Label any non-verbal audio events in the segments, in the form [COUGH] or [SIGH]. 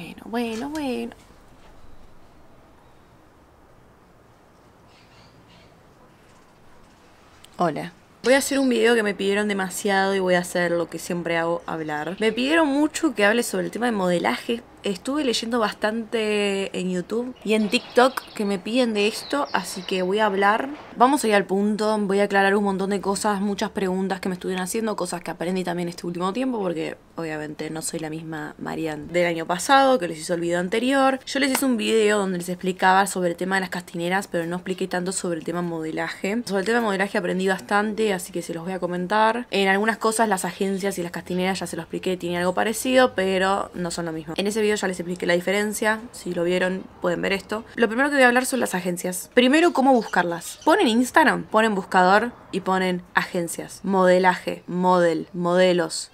bueno, bueno, bueno. Hola. Voy a hacer un video que me pidieron demasiado y voy a hacer lo que siempre hago, hablar. Me pidieron mucho que hable sobre el tema de modelaje estuve leyendo bastante en YouTube y en TikTok que me piden de esto, así que voy a hablar. Vamos a ir al punto, voy a aclarar un montón de cosas, muchas preguntas que me estuvieron haciendo, cosas que aprendí también este último tiempo, porque obviamente no soy la misma Marian del año pasado que les hizo el video anterior. Yo les hice un video donde les explicaba sobre el tema de las castineras, pero no expliqué tanto sobre el tema modelaje. Sobre el tema modelaje aprendí bastante, así que se los voy a comentar. En algunas cosas las agencias y las castineras ya se lo expliqué, tienen algo parecido, pero no son lo mismo. En ese ya les expliqué la diferencia. Si lo vieron, pueden ver esto. Lo primero que voy a hablar son las agencias. Primero, cómo buscarlas. Ponen Instagram, ponen buscador y ponen agencias. Modelaje, model, modelos,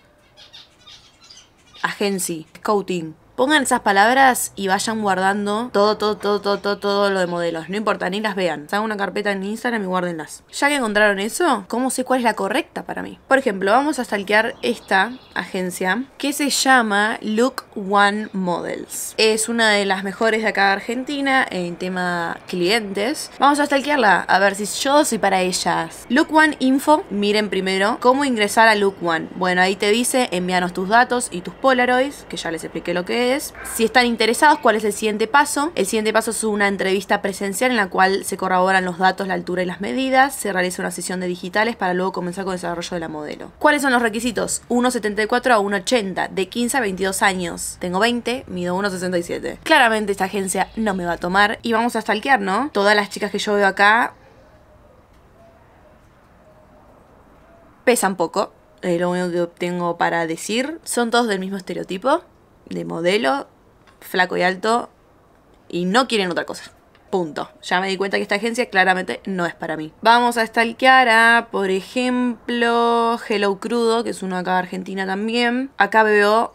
agency, scouting, Pongan esas palabras y vayan guardando todo, todo, todo, todo, todo, lo de modelos. No importa, ni las vean. Hagan una carpeta en Instagram y guárdenlas. Ya que encontraron eso, ¿cómo sé cuál es la correcta para mí? Por ejemplo, vamos a stalkear esta agencia que se llama Look One Models. Es una de las mejores de acá de Argentina en tema clientes. Vamos a stalkearla a ver si yo soy para ellas. Look One Info, miren primero cómo ingresar a Look One. Bueno, ahí te dice envíanos tus datos y tus Polaroids, que ya les expliqué lo que es si están interesados, ¿cuál es el siguiente paso? El siguiente paso es una entrevista presencial en la cual se corroboran los datos, la altura y las medidas. Se realiza una sesión de digitales para luego comenzar con el desarrollo de la modelo. ¿Cuáles son los requisitos? 1,74 a 1,80, de 15 a 22 años. Tengo 20, mido 1,67. Claramente esta agencia no me va a tomar y vamos a stalkear, ¿no? Todas las chicas que yo veo acá pesan poco. Es lo único que tengo para decir son todos del mismo estereotipo de modelo, flaco y alto, y no quieren otra cosa. Punto. Ya me di cuenta que esta agencia claramente no es para mí. Vamos a stalkear a, por ejemplo, Hello Crudo, que es uno acá de Argentina también. Acá veo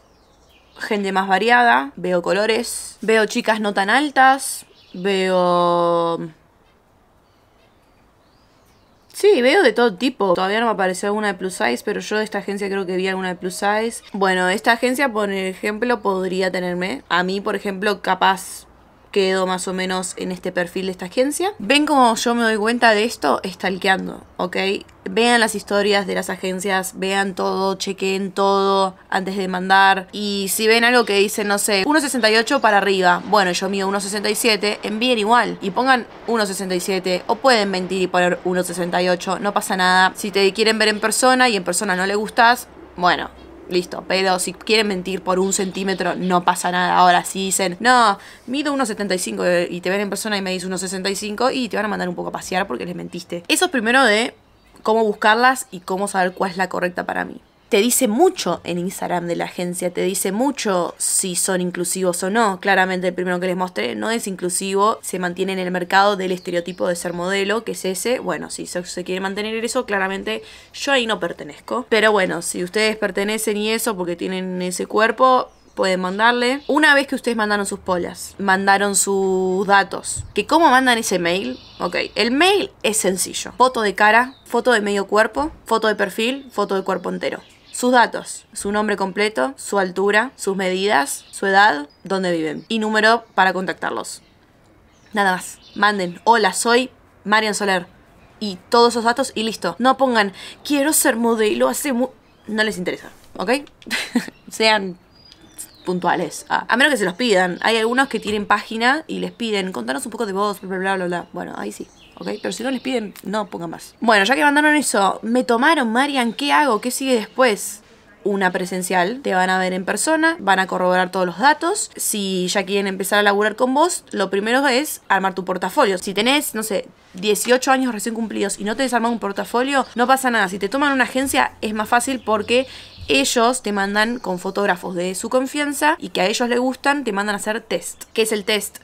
gente más variada, veo colores, veo chicas no tan altas, veo Sí, veo de todo tipo. Todavía no me apareció alguna de plus size, pero yo de esta agencia creo que vi alguna de plus size. Bueno, esta agencia, por ejemplo, podría tenerme. A mí, por ejemplo, capaz quedo más o menos en este perfil de esta agencia. Ven como yo me doy cuenta de esto, stalkeando ¿ok? Vean las historias de las agencias, vean todo, chequen todo antes de mandar. Y si ven algo que dice, no sé, 1.68 para arriba, bueno, yo mido 1.67, envíen igual y pongan 1.67 o pueden mentir y poner 1.68, no pasa nada. Si te quieren ver en persona y en persona no le gustas, bueno, listo. Pero si quieren mentir por un centímetro, no pasa nada. Ahora, si dicen, no, mido 1,75 eh, y te ven en persona y me dices 1,65 y te van a mandar un poco a pasear porque les mentiste. Eso es primero de cómo buscarlas y cómo saber cuál es la correcta para mí te dice mucho en Instagram de la agencia, te dice mucho si son inclusivos o no. Claramente el primero que les mostré no es inclusivo, se mantiene en el mercado del estereotipo de ser modelo, que es ese. Bueno, si se, quiere mantener eso, claramente yo ahí no pertenezco. Pero bueno, si ustedes pertenecen y eso porque tienen ese cuerpo, pueden mandarle. Una vez que ustedes mandaron sus pollas, mandaron sus datos, que cómo mandan ese mail, ok, el mail es sencillo. Foto de cara, foto de medio cuerpo, foto de perfil, foto de cuerpo entero. Sus datos, su nombre completo, su altura, sus medidas, su edad, dónde viven y número para contactarlos. Nada más. Manden, hola, soy Marian Soler. Y todos esos datos y listo. No pongan, quiero ser modelo hace... no les interesa, ¿ok? [LAUGHS] Sean puntuales. Ah, a menos que se los pidan. Hay algunos que tienen página y les piden, contanos un poco de vos, bla, bla, bla, bla. Bueno, ahí sí. Pero si no les piden, no pongan más. Bueno, ya que mandaron eso, me tomaron, Marian, ¿qué hago? ¿Qué sigue después? Una presencial, te van a ver en persona, van a corroborar todos los datos. Si ya quieren empezar a laburar con vos, lo primero es armar tu portafolio. Si tenés, no sé, 18 años recién cumplidos y no te desarman un portafolio, no pasa nada. Si te toman una agencia, es más fácil porque ellos te mandan con fotógrafos de su confianza y que a ellos les gustan, te mandan a hacer test. ¿Qué es el test?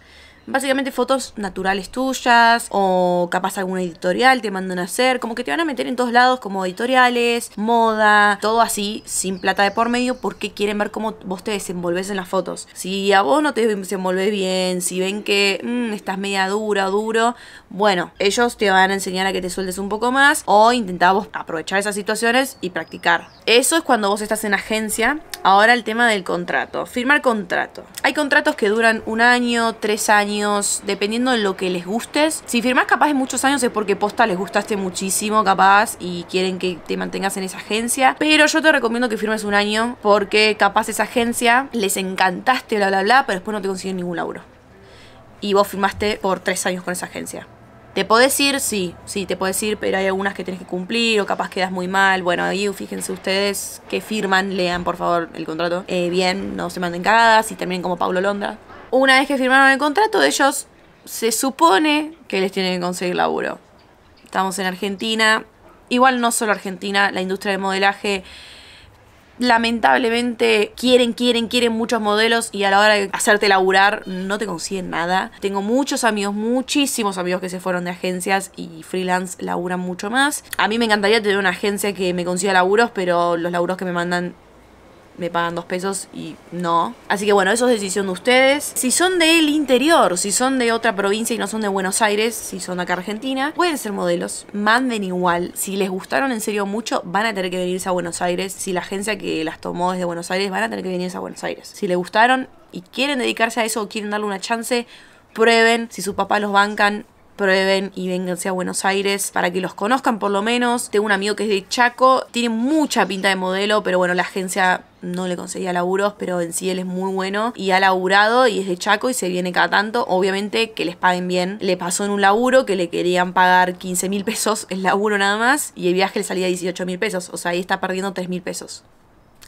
básicamente fotos naturales tuyas o capaz alguna editorial te mandan a hacer, como que te van a meter en todos lados como editoriales, moda, todo así, sin plata de por medio, porque quieren ver cómo vos te desenvolves en las fotos. Si a vos no te desenvolves bien, si ven que mm, estás media dura duro, bueno, ellos te van a enseñar a que te sueltes un poco más o intentamos aprovechar esas situaciones y practicar. Eso es cuando vos estás en agencia. Ahora el tema del contrato, firmar contrato. Hay contratos que duran un año, tres años, dependiendo de lo que les gustes. Si firmás capaz en muchos años es porque posta les gustaste muchísimo, capaz, y quieren que te mantengas en esa agencia. Pero yo te recomiendo que firmes un año porque capaz esa agencia les encantaste, bla, bla, bla, pero después no te consiguen ningún laburo. Y vos firmaste por tres años con esa agencia. ¿Te podés ir? Sí, sí, te podés ir, pero hay algunas que tenés que cumplir o capaz quedas muy mal. Bueno, ahí fíjense ustedes que firman, lean por favor el contrato eh, bien, no se manden cagadas y terminen como Pablo Londra. Una vez que firmaron el contrato, ellos se supone que les tienen que conseguir laburo. Estamos en Argentina, igual no solo Argentina, la industria del modelaje lamentablemente quieren, quieren, quieren muchos modelos y a la hora de hacerte laburar no te consiguen nada. Tengo muchos amigos, muchísimos amigos que se fueron de agencias y freelance laburan mucho más. A mí me encantaría tener una agencia que me consiga laburos, pero los laburos que me mandan me pagan dos pesos y no. Así que bueno, eso es decisión de ustedes. Si son del interior, si son de otra provincia y no son de Buenos Aires, si son de acá Argentina, pueden ser modelos, manden igual. Si les gustaron en serio mucho, van a tener que venirse a Buenos Aires. Si la agencia que las tomó es de Buenos Aires, van a tener que venirse a Buenos Aires. Si les gustaron y quieren dedicarse a eso o quieren darle una chance, prueben. Si sus papá los bancan, prueben y vénganse a Buenos Aires para que los conozcan por lo menos. Tengo un amigo que es de Chaco, tiene mucha pinta de modelo, pero bueno, la agencia no le conseguía laburos, pero en sí él es muy bueno y ha laburado y es de Chaco y se viene cada tanto. Obviamente que les paguen bien. Le pasó en un laburo que le querían pagar 15 mil pesos el laburo nada más y el viaje le salía 18 mil pesos. O sea, ahí está perdiendo 3 mil pesos.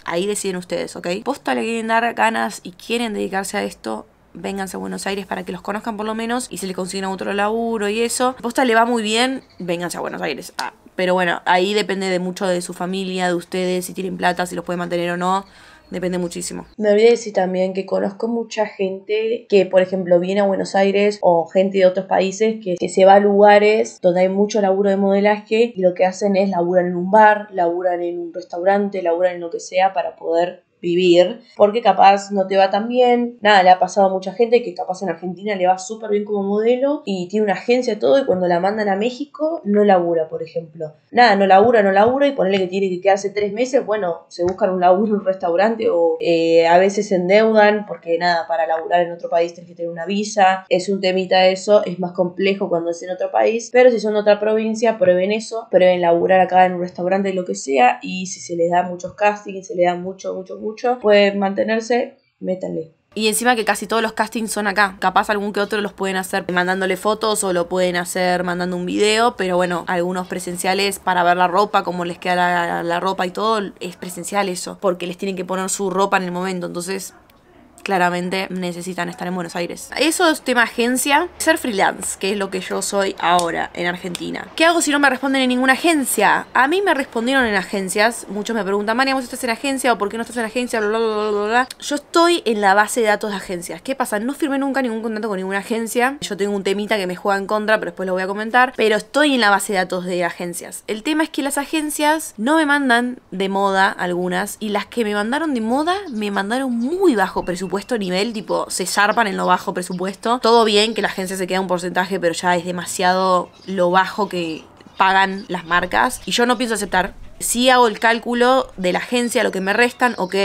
Ahí deciden ustedes, ¿ok? Posta le quieren dar ganas y quieren dedicarse a esto vénganse a Buenos Aires para que los conozcan por lo menos y se le consiguen otro laburo y eso. Posta le va muy bien, vénganse a Buenos Aires. Ah, pero bueno, ahí depende de mucho de su familia, de ustedes, si tienen plata, si los pueden mantener o no. Depende muchísimo. Me olvidé decir también que conozco mucha gente que, por ejemplo, viene a Buenos Aires o gente de otros países que, que se va a lugares donde hay mucho laburo de modelaje y lo que hacen es laburan en un bar, laburan en un restaurante, laburan en lo que sea para poder vivir, porque capaz no te va tan bien, nada, le ha pasado a mucha gente que capaz en Argentina le va súper bien como modelo y tiene una agencia todo y cuando la mandan a México no labura, por ejemplo. Nada, no labura, no labura y ponerle que tiene que quedarse tres meses, bueno, se buscan un laburo en un restaurante o eh, a veces se endeudan porque nada, para laburar en otro país tienes que tener una visa, es un temita eso, es más complejo cuando es en otro país, pero si son de otra provincia, prueben eso, prueben laburar acá en un restaurante, lo que sea y si se les da muchos castings, se les da mucho, mucho, mucho mucho, mantenerse, métanle. Y encima que casi todos los castings son acá. Capaz algún que otro los pueden hacer mandándole fotos o lo pueden hacer mandando un video, pero bueno, algunos presenciales para ver la ropa, cómo les queda la ropa y todo, es presencial eso, porque les tienen que poner su ropa en el momento. Entonces claramente necesitan estar en Buenos Aires. Eso es tema agencia. Ser freelance, que es lo que yo soy ahora en Argentina. ¿Qué hago si no me responden en ninguna agencia? A mí me respondieron en agencias. Muchos me preguntan, María, ¿vos estás en agencia o por qué no estás en agencia? Bla, Yo estoy en la base de datos de agencias. ¿Qué pasa? No firmé nunca ningún contrato con ninguna agencia. Yo tengo un temita que me juega en contra, pero después lo voy a comentar. Pero estoy en la base de datos de agencias. El tema es que las agencias no me mandan de moda algunas y las que me mandaron de moda me mandaron muy bajo presupuesto nivel, tipo, se zarpan en lo bajo presupuesto. Todo bien que la agencia se queda un porcentaje, pero ya es demasiado lo bajo que pagan las marcas. Y yo no pienso aceptar. Si hago el cálculo de la agencia, lo que me restan, ok,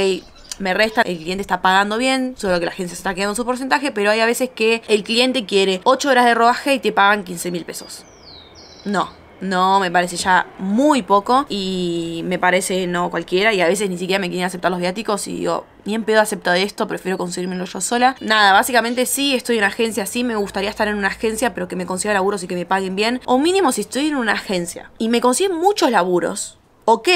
me resta, el cliente está pagando bien, solo que la agencia se está quedando su porcentaje, pero hay a veces que el cliente quiere 8 horas de rodaje y te pagan 15 mil pesos. No, no, me parece ya muy poco y me parece no cualquiera y a veces ni siquiera me quieren aceptar los viáticos y digo, ni en pedo acepto esto, prefiero conseguírmelo yo sola. Nada, básicamente sí, estoy en una agencia, sí, me gustaría estar en una agencia, pero que me consiga laburos y que me paguen bien. O mínimo si estoy en una agencia y me consiguen muchos laburos, ok,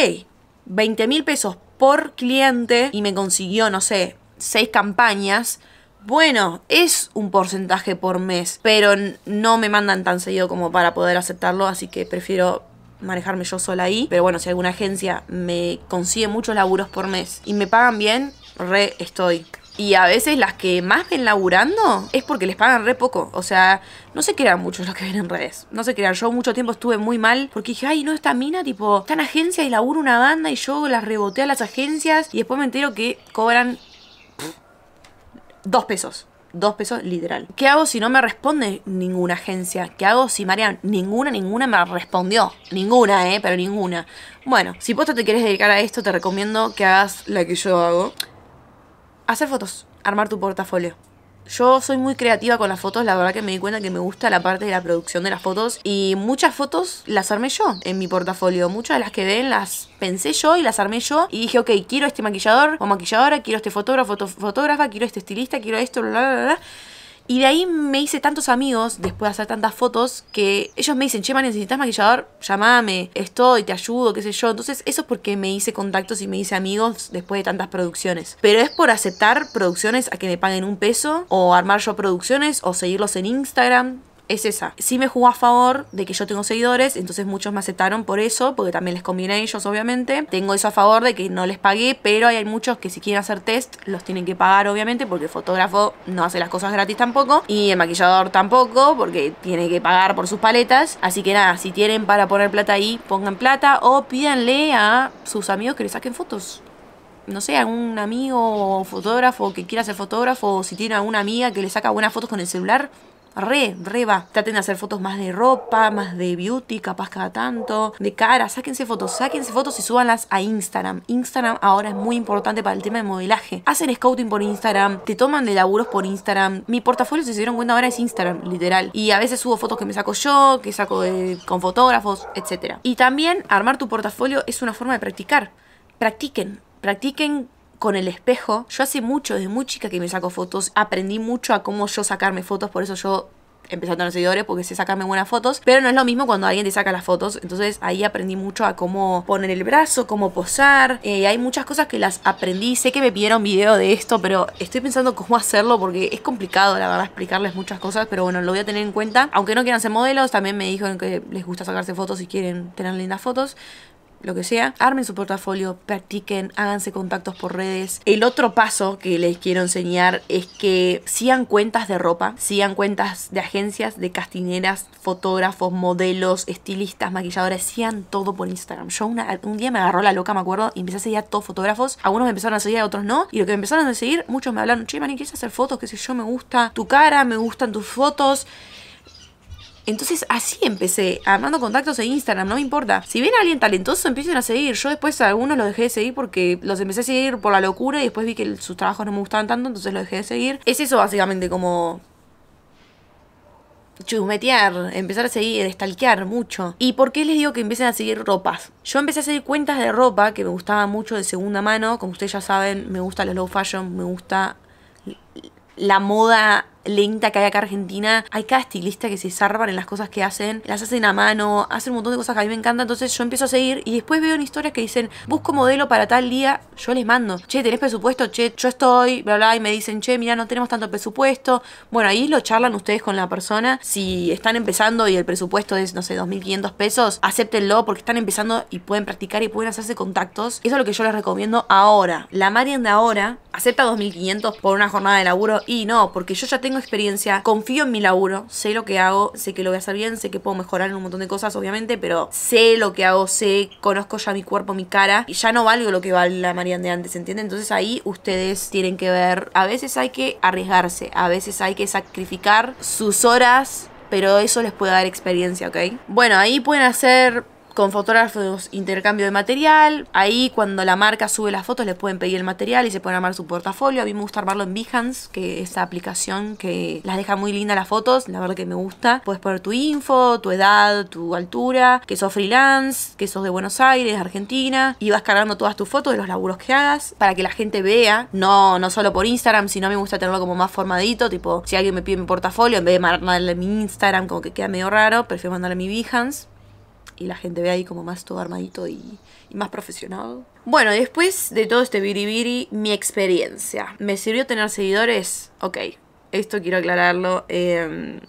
20 mil pesos por cliente y me consiguió, no sé, seis campañas bueno, es un porcentaje por mes, pero no me mandan tan seguido como para poder aceptarlo, así que prefiero manejarme yo sola ahí. Pero bueno, si alguna agencia me consigue muchos laburos por mes y me pagan bien, re estoy. Y a veces las que más ven laburando es porque les pagan re poco. O sea, no se crean muchos los que ven en redes. No se crean. Yo mucho tiempo estuve muy mal porque dije, ay, no, esta mina, tipo, está en agencia y laburo una banda y yo las reboteo a las agencias y después me entero que cobran dos pesos. Dos pesos literal. ¿Qué hago si no me responde ninguna agencia? ¿Qué hago si María, Ninguna, ninguna me respondió. Ninguna, ¿eh? Pero ninguna. Bueno, si vos te quieres dedicar a esto, te recomiendo que hagas la que yo hago. Hacer fotos, armar tu portafolio. Yo soy muy creativa con las fotos, la verdad que me di cuenta que me gusta la parte de la producción de las fotos y muchas fotos las armé yo en mi portafolio. Muchas de las que ven las pensé yo y las armé yo y dije, ok, quiero este maquillador o maquilladora, quiero este fotógrafo, fotógrafa, quiero este estilista, quiero esto, bla, bla, bla. bla y de ahí me hice tantos amigos después de hacer tantas fotos que ellos me dicen, Chema, necesitas maquillador, Llámame, estoy, te ayudo, qué sé yo. Entonces eso es porque me hice contactos y me hice amigos después de tantas producciones. Pero es por aceptar producciones a que me paguen un peso o armar yo producciones o seguirlos en Instagram es esa. Sí me jugó a favor de que yo tengo seguidores, entonces muchos me aceptaron por eso, porque también les conviene a ellos, obviamente. Tengo eso a favor de que no les pagué, pero hay muchos que si quieren hacer test los tienen que pagar, obviamente, porque el fotógrafo no hace las cosas gratis tampoco y el maquillador tampoco, porque tiene que pagar por sus paletas. Así que nada, si tienen para poner plata ahí, pongan plata o pídanle a sus amigos que le saquen fotos no sé, algún amigo fotógrafo que quiera ser fotógrafo, o si tiene alguna amiga que le saca buenas fotos con el celular, re, re va. Traten de hacer fotos más de ropa, más de beauty, capaz cada tanto, de cara, sáquense fotos, sáquense fotos y súbanlas a Instagram. Instagram ahora es muy importante para el tema de modelaje. Hacen scouting por Instagram, te toman de laburos por Instagram. Mi portafolio, si se dieron cuenta ahora, es Instagram, literal. Y a veces subo fotos que me saco yo, que saco con fotógrafos, etc. Y también armar tu portafolio es una forma de practicar. Practiquen, practiquen con el espejo. Yo hace mucho, desde muy chica que me saco fotos, aprendí mucho a cómo yo sacarme fotos, por eso yo empecé a tener seguidores porque sé sacarme buenas fotos, pero no es lo mismo cuando alguien te saca las fotos, entonces ahí aprendí mucho a cómo poner el brazo, cómo posar, eh, hay muchas cosas que las aprendí, sé que me pidieron video de esto, pero estoy pensando cómo hacerlo porque es complicado la verdad explicarles muchas cosas, pero bueno, lo voy a tener en cuenta, aunque no quieran ser modelos, también me dijeron que les gusta sacarse fotos y quieren tener lindas fotos, lo que sea, armen su portafolio, practiquen, háganse contactos por redes. El otro paso que les quiero enseñar es que sigan cuentas de ropa, sigan cuentas de agencias, de castineras, fotógrafos, modelos, estilistas, maquilladores, sigan todo por Instagram. Yo un día me agarró la loca, me acuerdo, y empecé a seguir a todos fotógrafos. Algunos me empezaron a seguir, a otros no. Y lo que me empezaron a seguir, muchos me hablaron, che, Mani, ¿quieres hacer fotos? que sé yo? Me gusta tu cara, me gustan tus fotos. Entonces así empecé, armando contactos en Instagram, no me importa. Si ven a alguien talentoso, empiecen a seguir. Yo después a algunos los dejé de seguir porque los empecé a seguir por la locura y después vi que sus trabajos no me gustaban tanto, entonces los dejé de seguir. Es eso básicamente como chusmetear, empezar a seguir, stalkear mucho. ¿Y por qué les digo que empiecen a seguir ropas? Yo empecé a seguir cuentas de ropa que me gustaban mucho de segunda mano. Como ustedes ya saben, me gusta los low fashion, me gusta la moda lenta que hay acá en Argentina. Hay cada estilista que se zarpan en las cosas que hacen, las hacen a mano, hacen un montón de cosas que a mí me encanta. Entonces yo empiezo a seguir y después veo en historias que dicen, busco modelo para tal día, yo les mando, che, ¿tenés presupuesto? Che, yo estoy, bla, bla, y me dicen, che, mira, no tenemos tanto presupuesto. Bueno, ahí lo charlan ustedes con la persona. Si están empezando y el presupuesto es, no sé, 2.500 pesos, acéptenlo porque están empezando y pueden practicar y pueden hacerse contactos. Eso es lo que yo les recomiendo ahora. La Marian de ahora acepta 2.500 por una jornada de laburo y no, porque yo ya tengo experiencia, confío en mi laburo, sé lo que hago, sé que lo voy a hacer bien, sé que puedo mejorar en un montón de cosas, obviamente, pero sé lo que hago, sé, conozco ya mi cuerpo, mi cara, y ya no valgo lo que valía la Marian de antes, ¿entienden? Entonces ahí ustedes tienen que ver, a veces hay que arriesgarse, a veces hay que sacrificar sus horas pero eso les puede dar experiencia, ¿ok? Bueno, ahí pueden hacer con fotógrafos intercambio de material. Ahí cuando la marca sube las fotos les pueden pedir el material y se pueden armar su portafolio. A mí me gusta armarlo en Behance, que es esa aplicación que las deja muy lindas las fotos. La verdad que me gusta. Puedes poner tu info, tu edad, tu altura, que sos freelance, que sos de Buenos Aires, Argentina. Y vas cargando todas tus fotos de los laburos que hagas para que la gente vea. No, no solo por Instagram, sino me gusta tenerlo como más formadito. Tipo, si alguien me pide mi portafolio, en vez de mandarle mi Instagram, como que queda medio raro, prefiero mandarle mi Behance y la gente ve ahí como más todo armadito y, más profesional. Bueno, después de todo este biribiri, mi experiencia. ¿Me sirvió tener seguidores? Ok, esto quiero aclararlo. Em,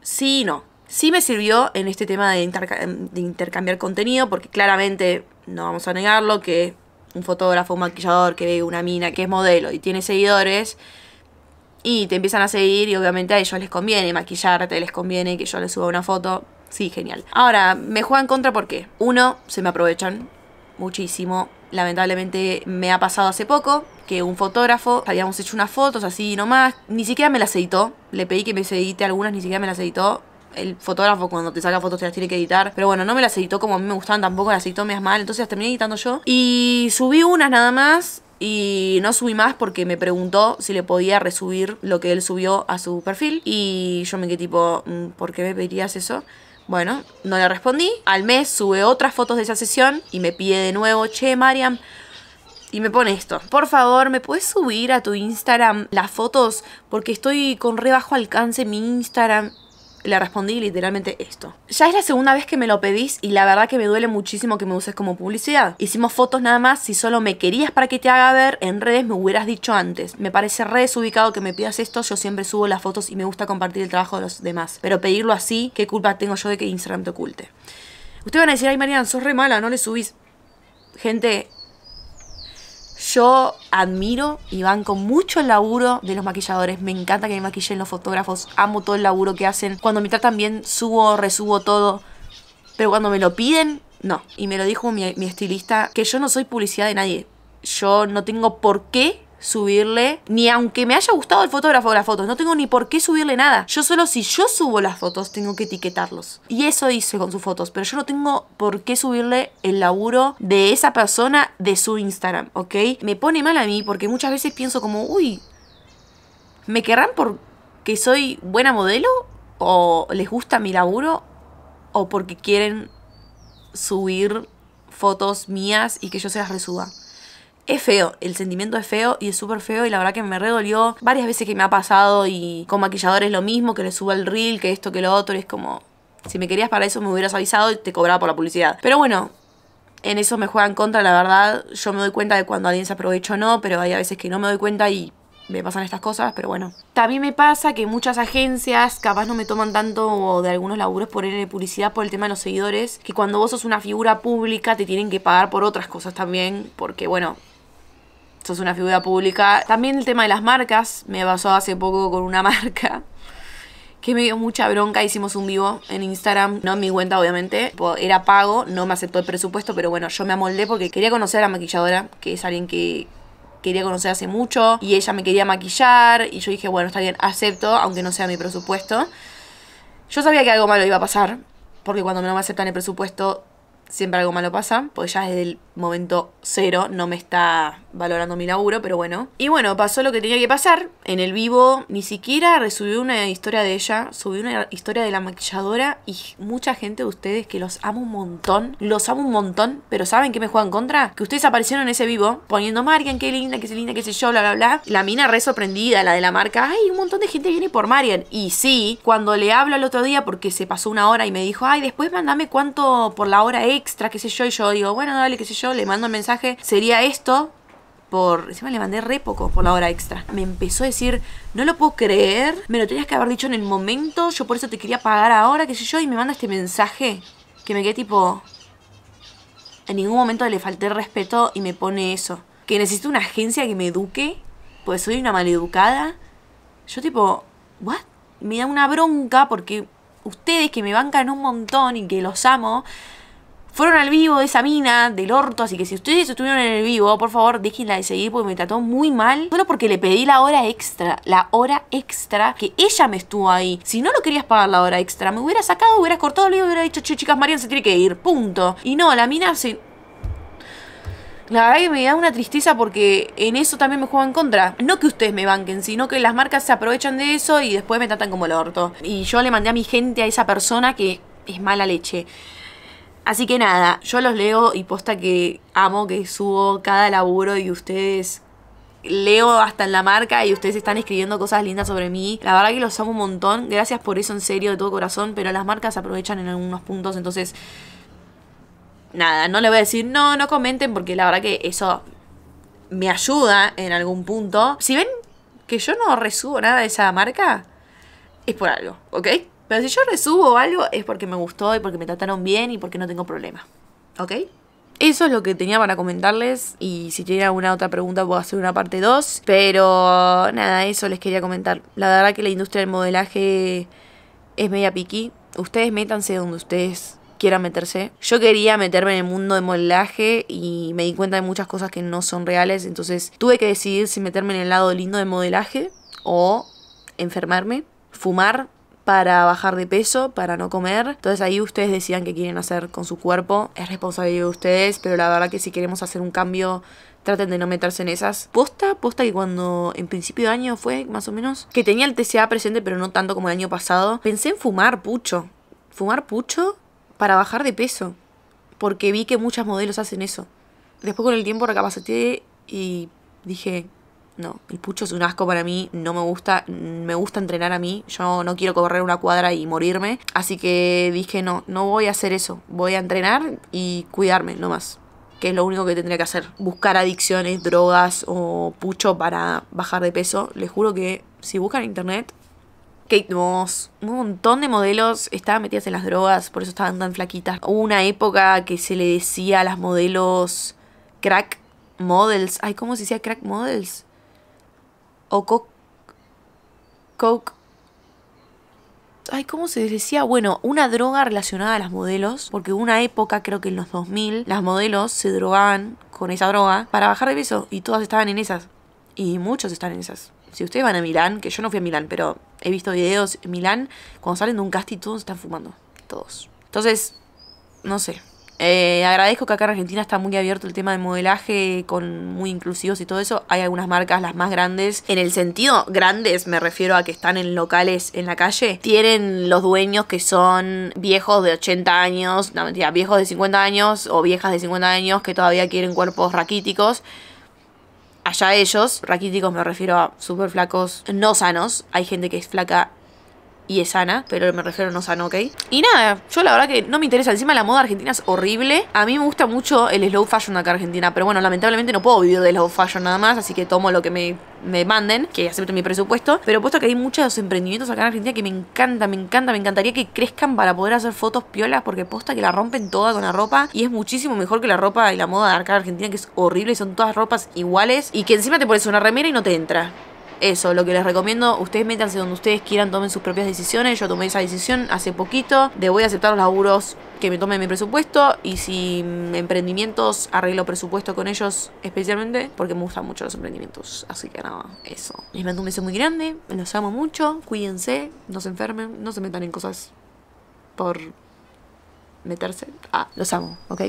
sí y no. Sí me sirvió en este tema de, de intercambiar contenido, porque claramente, no vamos a negarlo, que un fotógrafo, un maquillador que ve una mina que es modelo y tiene seguidores, y te empiezan a seguir y obviamente a ellos les conviene maquillarte, les conviene que yo les suba una foto. Sí, genial. Ahora, me juegan contra porque, uno, se me aprovechan muchísimo. Lamentablemente me ha pasado hace poco que un fotógrafo, habíamos hecho unas fotos así nomás, ni siquiera me las editó. Le pedí que me edite algunas, ni siquiera me las editó el fotógrafo cuando te saca fotos te las tiene que editar. Pero bueno, no me las editó como a mí me gustaban, tampoco las editó meas mal. Entonces las terminé editando yo. Y subí unas nada más. Y no subí más porque me preguntó si le podía resubir lo que él subió a su perfil. Y yo me quedé tipo, mm, ¿por qué me pedirías eso? Bueno, no le respondí. Al mes sube otras fotos de esa sesión y me pide de nuevo, che, Mariam, y me pone esto. Por favor, ¿me puedes subir a tu Instagram las fotos? Porque estoy con re bajo alcance mi Instagram le respondí literalmente esto. Ya es la segunda vez que me lo pedís y la verdad que me duele muchísimo que me uses como publicidad. Hicimos fotos nada más, si solo me querías para que te haga ver en redes me hubieras dicho antes. Me parece re desubicado que me pidas esto, yo siempre subo las fotos y me gusta compartir el trabajo de los demás. Pero pedirlo así, ¿qué culpa tengo yo de que Instagram te oculte? Ustedes van a decir, ay Mariana, sos re mala, no le subís. Gente, yo admiro y banco mucho el laburo de los maquilladores. Me encanta que me maquillen los fotógrafos. Amo todo el laburo que hacen. Cuando me tratan bien, subo, resubo todo. Pero cuando me lo piden, no. Y me lo dijo mi, mi estilista, que yo no soy publicidad de nadie. Yo no tengo por qué subirle, ni aunque me haya gustado el fotógrafo de las fotos, no tengo ni por qué subirle nada. Yo solo si yo subo las fotos tengo que etiquetarlos. Y eso hice con sus fotos, pero yo no tengo por qué subirle el laburo de esa persona de su Instagram, ¿ok? Me pone mal a mí porque muchas veces pienso como, uy, ¿me querrán porque soy buena modelo? ¿O les gusta mi laburo? ¿O porque quieren subir fotos mías y que yo se las resuba? es feo, el sentimiento es feo y es súper feo y la verdad que me redolió varias veces que me ha pasado y con es lo mismo, que le suba el reel, que esto, que lo otro, es como, si me querías para eso me hubieras avisado y te cobraba por la publicidad. Pero bueno, en eso me juegan contra, la verdad, yo me doy cuenta de cuando alguien se aprovecha o no, pero hay a veces que no me doy cuenta y me pasan estas cosas, pero bueno. También me pasa que muchas agencias capaz no me toman tanto de algunos laburos por ir en publicidad por el tema de los seguidores, que cuando vos sos una figura pública te tienen que pagar por otras cosas también, porque bueno, sos una figura pública. También el tema de las marcas, me pasó hace poco con una [LAUGHS] marca que me dio mucha bronca, hicimos un vivo en Instagram, no en mi cuenta obviamente, era pago, no me aceptó el presupuesto, pero bueno, yo me amoldé porque quería conocer a la maquilladora, que es alguien que quería conocer hace mucho, y ella me quería maquillar, y yo dije, bueno, está bien, acepto, aunque no sea mi presupuesto. Yo sabía que algo malo iba a pasar, porque cuando no me aceptan el presupuesto, siempre algo malo pasa, porque ya es el momento cero, no me está valorando mi laburo, pero bueno. Y bueno, pasó lo que tenía que pasar. En el vivo ni siquiera resubí una historia de ella, subí una historia de la maquilladora y mucha gente de ustedes que los amo un montón, los amo un montón, pero ¿saben que me juegan contra? Que ustedes aparecieron en ese vivo poniendo Marian, qué linda, qué linda, qué sé yo, bla, bla, bla. La mina re sorprendida, la de la marca, ay, un montón de gente viene por Marian. Y sí, cuando le hablo al otro día porque se pasó una hora y me dijo, ay, después mandame cuánto por la hora extra, qué sé yo, y yo digo, bueno, dale, qué sé yo le mando un mensaje, sería esto, por. Encima le mandé re poco por la hora extra. Me empezó a decir, no lo puedo creer, me lo tenías que haber dicho en el momento, yo por eso te quería pagar ahora, que sé yo, y me manda este mensaje que me quedé tipo. En ningún momento le falté respeto y me pone eso. Que necesito una agencia que me eduque, pues soy una maleducada. Yo, tipo, ¿what? Me da una bronca porque ustedes que me bancan un montón y que los amo, fueron al vivo de esa mina, del orto, así que si ustedes estuvieron en el vivo, por favor, déjenla de seguir porque me trató muy mal. Solo porque le pedí la hora extra, la hora extra que ella me estuvo ahí. Si no lo querías pagar la hora extra, me hubiera sacado, hubieras cortado el y hubiera dicho, chicas, Marian se tiene que ir, punto. Y no, la mina se, la verdad que me da una tristeza porque en eso también me juegan contra. No que ustedes me banquen, sino que las marcas se aprovechan de eso y después me tratan como el orto. Y yo le mandé a mi gente a esa persona que es mala leche. Así que nada, yo los leo y posta que amo que subo cada laburo y ustedes leo hasta en la marca y ustedes están escribiendo cosas lindas sobre mí. La verdad que los amo un montón. Gracias por eso en serio de todo corazón, pero las marcas aprovechan en algunos puntos, entonces nada, no le voy a decir no, no comenten porque la verdad que eso me ayuda en algún punto. Si ven que yo no resubo nada de esa marca, es por algo, ¿ok? Pero si yo resubo algo es porque me gustó y porque me trataron bien y porque no tengo problema. ¿Ok? Eso es lo que tenía para comentarles y si tienen alguna otra pregunta puedo hacer una parte 2. Pero nada, eso les quería comentar. La verdad que la industria del modelaje es media piqui. Ustedes métanse donde ustedes quieran meterse. Yo quería meterme en el mundo de modelaje y me di cuenta de muchas cosas que no son reales. Entonces tuve que decidir si meterme en el lado lindo del modelaje o enfermarme, fumar para bajar de peso, para no comer. Entonces ahí ustedes decían qué quieren hacer con su cuerpo. Es responsabilidad de ustedes, pero la verdad que si queremos hacer un cambio traten de no meterse en esas. Posta, posta que cuando en principio de año fue, más o menos, que tenía el TCA presente, pero no tanto como el año pasado, pensé en fumar pucho. Fumar pucho para bajar de peso. Porque vi que muchas modelos hacen eso. Después con el tiempo recapacité y dije, no, el pucho es un asco para mí, no me gusta, me gusta entrenar a mí, yo no quiero correr una cuadra y morirme, así que dije no, no voy a hacer eso, voy a entrenar y cuidarme nomás que es lo único que tendría que hacer. Buscar adicciones, drogas o pucho para bajar de peso. Les juro que si buscan internet, Kate Moss, un montón de modelos estaban metidas en las drogas, por eso estaban tan flaquitas. Hubo una época que se le decía a las modelos crack models. Ay, ¿cómo se decía crack models? o Coke. Coke. Ay, ¿cómo se decía? Bueno, una droga relacionada a las modelos, porque una época, creo que en los 2000, las modelos se drogaban con esa droga para bajar de peso y todas estaban en esas. Y muchos están en esas. Si ustedes van a Milán, que yo no fui a Milán, pero he visto videos en Milán, cuando salen de un casting todos están fumando. Todos. Entonces, no sé. Eh, agradezco que acá en Argentina está muy abierto el tema de modelaje, con muy inclusivos y todo eso. Hay algunas marcas, las más grandes, en el sentido grandes, me refiero a que están en locales en la calle, tienen los dueños que son viejos de 80 años, no mentira, viejos de 50 años o viejas de 50 años que todavía quieren cuerpos raquíticos allá ellos, raquíticos me refiero a súper flacos, no sanos, hay gente que es flaca y es sana, pero me refiero a no sano, ok. Y nada, yo la verdad que no me interesa. Encima la moda argentina es horrible. A mí me gusta mucho el slow fashion acá en Argentina, pero bueno, lamentablemente no puedo vivir de slow fashion nada más, así que tomo lo que me, me manden, que acepto mi presupuesto. Pero puesto que hay muchos emprendimientos acá en Argentina que me encanta, me encanta, me encantaría que crezcan para poder hacer fotos piolas, porque posta que la rompen toda con la ropa y es muchísimo mejor que la ropa y la moda de acá en Argentina, que es horrible y son todas ropas iguales y que encima te pones una remera y no te entra eso, lo que les recomiendo, ustedes métanse donde ustedes quieran, tomen sus propias decisiones. Yo tomé esa decisión hace poquito de voy a aceptar los laburos que me tomen mi presupuesto y si mm, emprendimientos arreglo presupuesto con ellos especialmente porque me gustan mucho los emprendimientos. Así que nada, eso. Les mando un beso muy grande, los amo mucho, cuídense, no se enfermen, no se metan en cosas por meterse. Ah, los amo, ¿ok?